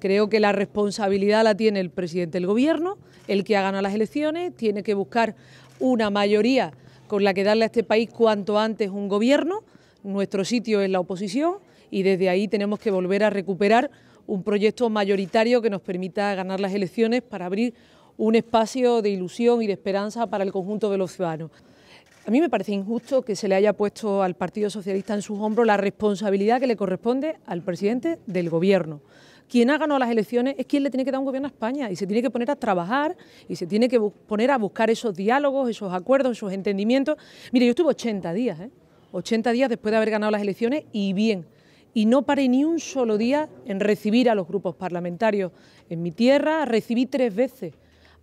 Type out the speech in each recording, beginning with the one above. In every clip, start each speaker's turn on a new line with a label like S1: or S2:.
S1: Creo que la responsabilidad la tiene el presidente del gobierno, el que ha ganado las elecciones, tiene que buscar una mayoría con la que darle a este país cuanto antes un gobierno, nuestro sitio es la oposición y desde ahí tenemos que volver a recuperar un proyecto mayoritario que nos permita ganar las elecciones para abrir un espacio de ilusión y de esperanza para el conjunto de los ciudadanos. A mí me parece injusto que se le haya puesto al Partido Socialista en sus hombros la responsabilidad que le corresponde al presidente del Gobierno quien ha ganado las elecciones es quien le tiene que dar un gobierno a España y se tiene que poner a trabajar y se tiene que poner a buscar esos diálogos, esos acuerdos, esos entendimientos. Mire, yo estuve 80 días, 80 ¿eh? días después de haber ganado las elecciones y bien. Y no paré ni un solo día en recibir a los grupos parlamentarios. En mi tierra recibí tres veces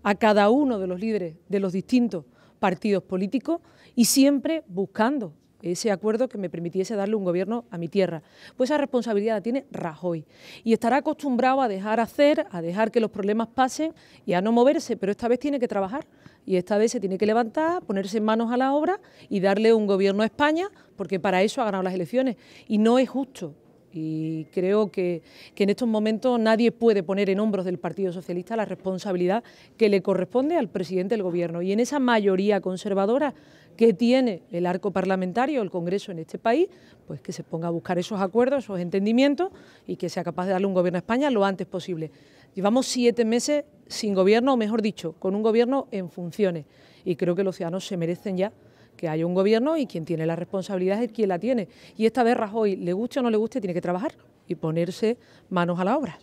S1: a cada uno de los líderes de los distintos partidos políticos y siempre buscando ese acuerdo que me permitiese darle un gobierno a mi tierra. Pues esa responsabilidad la tiene Rajoy y estará acostumbrado a dejar hacer, a dejar que los problemas pasen y a no moverse, pero esta vez tiene que trabajar y esta vez se tiene que levantar, ponerse manos a la obra y darle un gobierno a España, porque para eso ha ganado las elecciones y no es justo. Y creo que, que en estos momentos nadie puede poner en hombros del Partido Socialista la responsabilidad que le corresponde al presidente del Gobierno. Y en esa mayoría conservadora que tiene el arco parlamentario, el Congreso en este país, pues que se ponga a buscar esos acuerdos, esos entendimientos y que sea capaz de darle un gobierno a España lo antes posible. Llevamos siete meses sin gobierno, o mejor dicho, con un gobierno en funciones y creo que los ciudadanos se merecen ya que haya un gobierno y quien tiene la responsabilidad es quien la tiene. Y esta vez Rajoy, le guste o no le guste, tiene que trabajar y ponerse manos a la obra.